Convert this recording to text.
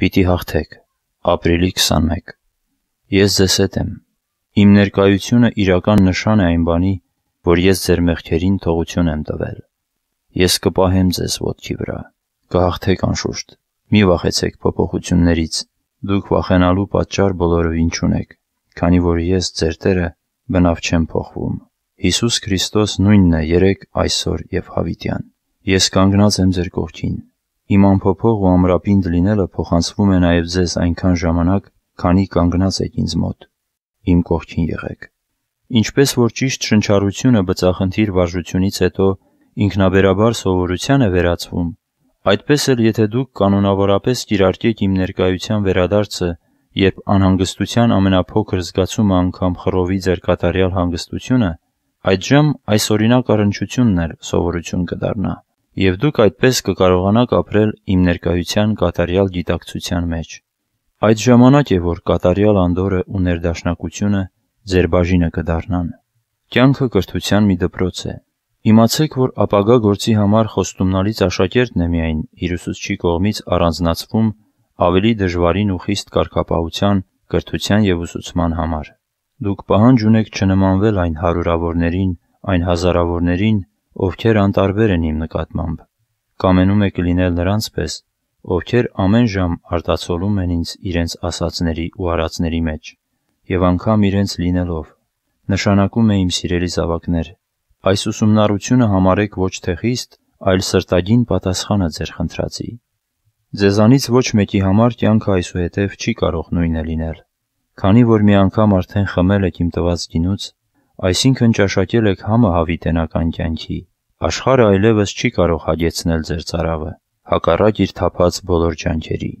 Պիտի հաղթեք։ Ապրիլի 21 Ես ձեզ հետ եմ։ Իմ ներկայությունը իրական նշան է այն բանի, որ ես ձեր մեղքերին թողություն եմ տվել։ Ես կպահեմ ձեզ ոտքի վրա։ Կհաղթեք անշուշտ։ Մի վախեցեք փոփոխություններից։ Դուք վախենալու պատճառ բոլորովին չունեք, քանի որ ես, ձեր Տերը, բնավ չեմ փոխվում։ Հիսուս Քրիստոս նույնն է երեք, այսօր եւ հավիտյան։ Ես կանգնած եմ ձեր կողքին։ Իմ անփոփոխ ու ամրապինդ լինելը փոխանցվում է նաև ձեզ այնքան ժամանակ, քանի կանգնած եք ինձ մոտ, իմ կողքին եղեք։ Ինչպես որ ճիշտ շնչառությունը բծախնդիր վարժությունից հետո ինքնաբերաբար սովորության է վերածվում, այդպես էլ եթե դուք կանոնավորապես կիրարկեք իմ ներկայության վերադարձը, երբ անհանգստության ամենափոքր զգացումը անգամ խռովի ձեր կատարյալ հանգստությունը, այդժամ այսօրինակ առնչությունն էլ սովորություն կդառնա և դուք այդպես կկարողանաք ապրել իմ ներկայության կատարյալ գիտակցության մեջ։ Այդ ժամանակ է, որ կատարյալ անդորը ու ներդաշնակությունը ձեր բաժինը կդառնան։ Կյանքը կրթության մի դպրոց է։ Իմացեք, որ ապագա գործի համար խոստումնալից աշակերտն է միայն իր ուսուցչի կողմից առանձնացվում ավելի դժվարին ու խիստ կարգապահության, կրթության և ուսուցման համար։ Դուք պահանջ ունեք չնմանվել այն հարյուրավորներին, այն հազարավորներին, ովքեր անտարբեր են իմ նկատմամբ, կամենում է կլինել նրանց պես, ովքեր ամեն ժամ արտացոլում են ինձ իրենց ասածների ու արածների մեջ և անգամ իրենց լինելով, նշանակում է իմ սիրելի զավակներ, այս ուսումնառությունը համարեք ոչ թե խիստ, այլ սրտագին պատասխանը ձեր խնդրածի։ Ձեզանից ոչ մեկի համար կյանքը այսուհետև չի կարող նույնը լինել, քանի որ մի անգամ արդեն խմել եք իմ տված գինուց, այսինքն ճաշակել եք համը հավիտենական կյանքի, Աշխարհը այլևս չի կարող հագեցնել ձեր ծարավը, հակառակ իր թափած բոլոր ջանքերի։